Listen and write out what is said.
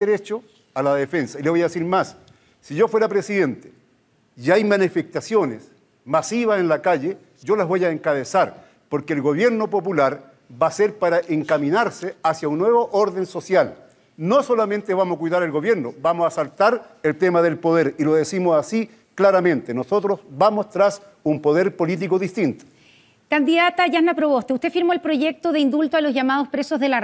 derecho a la defensa. Y le voy a decir más, si yo fuera presidente y hay manifestaciones masivas en la calle, yo las voy a encabezar, porque el gobierno popular va a ser para encaminarse hacia un nuevo orden social. No solamente vamos a cuidar el gobierno, vamos a saltar el tema del poder, y lo decimos así claramente, nosotros vamos tras un poder político distinto. Candidata Yasna Proboste, usted firmó el proyecto de indulto a los llamados presos de la